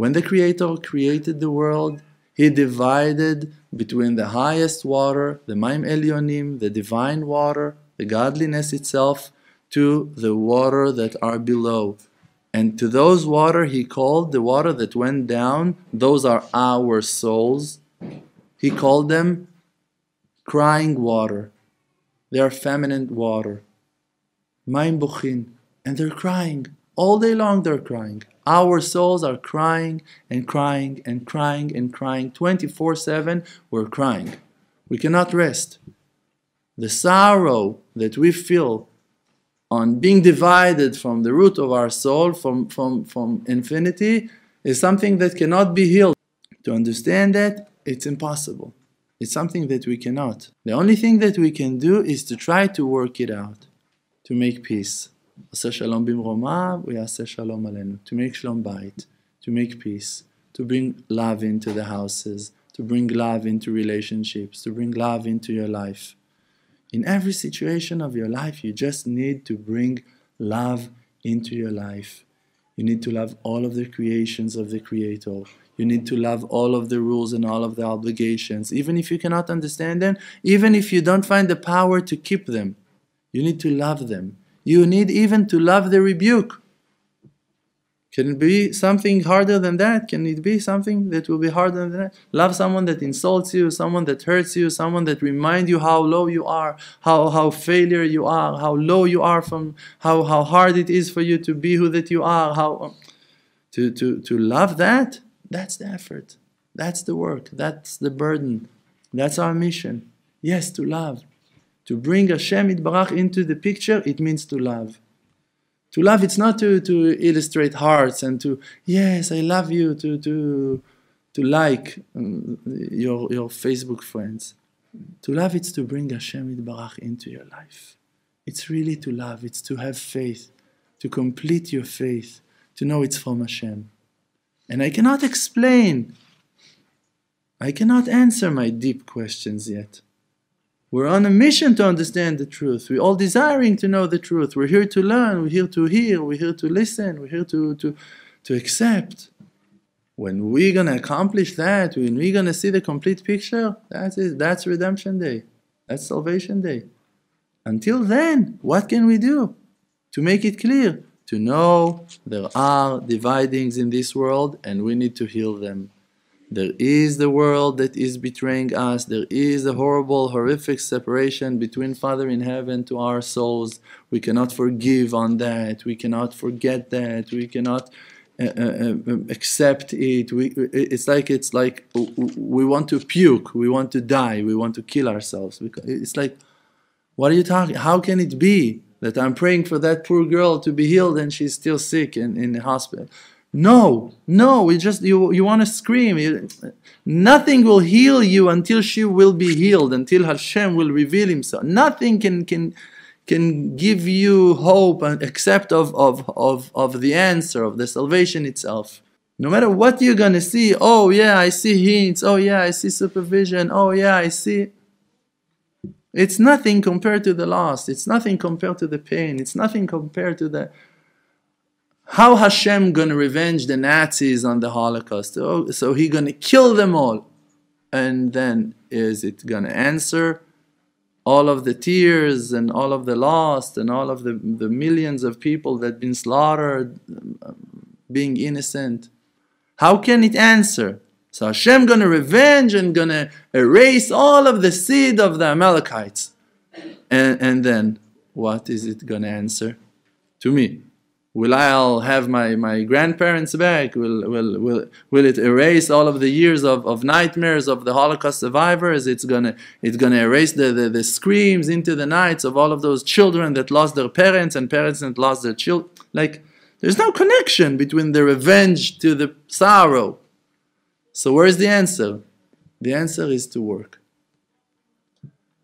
When the Creator created the world, He divided between the highest water, the Maim Elyonim, the divine water, the godliness itself, to the water that are below. And to those water he called the water that went down, those are our souls. He called them crying water. They are feminine water. Maim buchin. And they're crying. All day long they're crying. Our souls are crying and crying and crying and crying. 24 7, we're crying. We cannot rest. The sorrow that we feel on being divided from the root of our soul, from, from, from infinity, is something that cannot be healed. To understand that, it's impossible. It's something that we cannot. The only thing that we can do is to try to work it out, to make peace. עושה שלום במרומיו, הוא יעשה שלום עלינו. To make שלום בית, to make peace, to bring love into the houses, to bring love into relationships, to bring love into your life. In every situation of your life, you just need to bring love into your life. You need to love all of the creations of the Creator. You need to love all of the rules and all of the obligations, even if you cannot understand them, even if you don't find the power to keep them. You need to love them. You need even to love the rebuke. Can it be something harder than that? Can it be something that will be harder than that? Love someone that insults you, someone that hurts you, someone that reminds you how low you are, how, how failure you are, how low you are from how, how hard it is for you to be who that you are, how um, to, to, to love that, that's the effort. That's the work. That's the burden. That's our mission. Yes, to love. To bring Hashem Itbarach into the picture, it means to love. To love, it's not to, to illustrate hearts and to, yes, I love you, to, to, to like um, your, your Facebook friends. To love, it's to bring Hashem Itbarach into your life. It's really to love, it's to have faith, to complete your faith, to know it's from Hashem. And I cannot explain, I cannot answer my deep questions yet. We're on a mission to understand the truth. We're all desiring to know the truth. We're here to learn. We're here to hear. We're here to listen. We're here to, to, to accept. When we're going to accomplish that, when we're going to see the complete picture, that's That's Redemption Day. That's Salvation Day. Until then, what can we do to make it clear? To know there are dividings in this world and we need to heal them. There is the world that is betraying us. There is a horrible, horrific separation between Father in heaven to our souls. We cannot forgive on that. We cannot forget that. We cannot uh, uh, uh accept it. We, it's like it's like we want to puke. We want to die. We want to kill ourselves. It's like, what are you talking? How can it be that I'm praying for that poor girl to be healed and she's still sick and in the hospital? No, no, you just you you want to scream. You, nothing will heal you until she will be healed, until Hashem will reveal Himself. Nothing can can can give you hope except of of of of the answer of the salvation itself. No matter what you're gonna see, oh yeah, I see hints. Oh yeah, I see supervision. Oh yeah, I see. It's nothing compared to the loss. It's nothing compared to the pain. It's nothing compared to the how Hashem gonna revenge the Nazis on the Holocaust? Oh, so he gonna kill them all. And then is it gonna answer all of the tears and all of the lost and all of the, the millions of people that been slaughtered being innocent? How can it answer? So Hashem gonna revenge and gonna erase all of the seed of the Amalekites. And, and then what is it gonna answer to me? Will I have my, my grandparents back? Will, will, will, will it erase all of the years of, of nightmares of the Holocaust survivors? It's gonna, it's gonna erase the, the, the screams into the nights of all of those children that lost their parents and parents that lost their children. Like, there's no connection between the revenge to the sorrow. So, where's the answer? The answer is to work.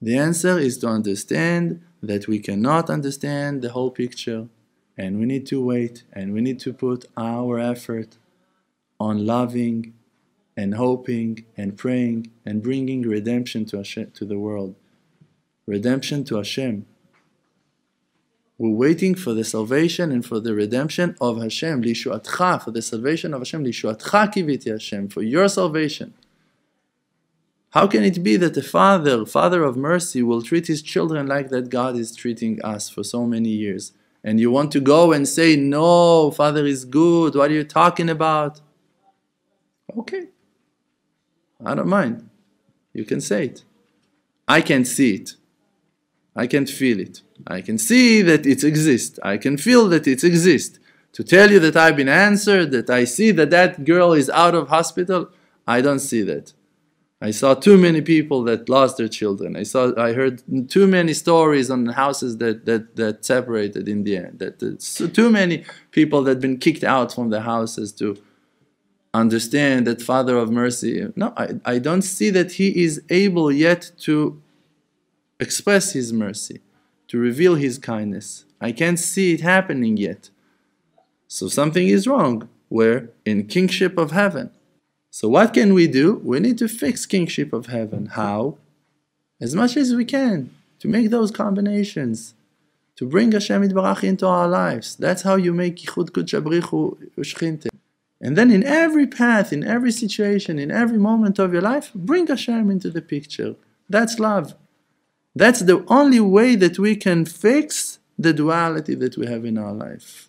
The answer is to understand that we cannot understand the whole picture and we need to wait and we need to put our effort on loving and hoping and praying and bringing redemption to Hashem, to the world redemption to Hashem we're waiting for the salvation and for the redemption of Hashem lishuatcha for the salvation of Hashem lishuatcha kiviti Hashem for your salvation how can it be that the father father of mercy will treat his children like that God is treating us for so many years and you want to go and say, No, Father is good, what are you talking about? Okay, I don't mind. You can say it. I can see it. I can feel it. I can see that it exists. I can feel that it exists. To tell you that I've been answered, that I see that that girl is out of hospital, I don't see that. I saw too many people that lost their children. I saw, I heard too many stories on houses that that that separated in the end. That, that so too many people that been kicked out from the houses to understand that Father of Mercy. No, I, I don't see that He is able yet to express His mercy, to reveal His kindness. I can't see it happening yet. So something is wrong. Where in kingship of heaven. So what can we do? We need to fix kingship of heaven. How? As much as we can to make those combinations, to bring Hashem Yitbarach into our lives. That's how you make Yichud Kudshabrichu Ushchinte. And then in every path, in every situation, in every moment of your life, bring Hashem into the picture. That's love. That's the only way that we can fix the duality that we have in our life.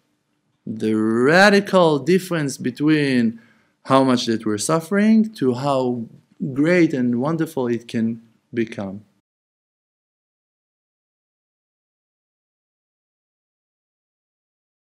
The radical difference between how much that we're suffering to how great and wonderful it can become.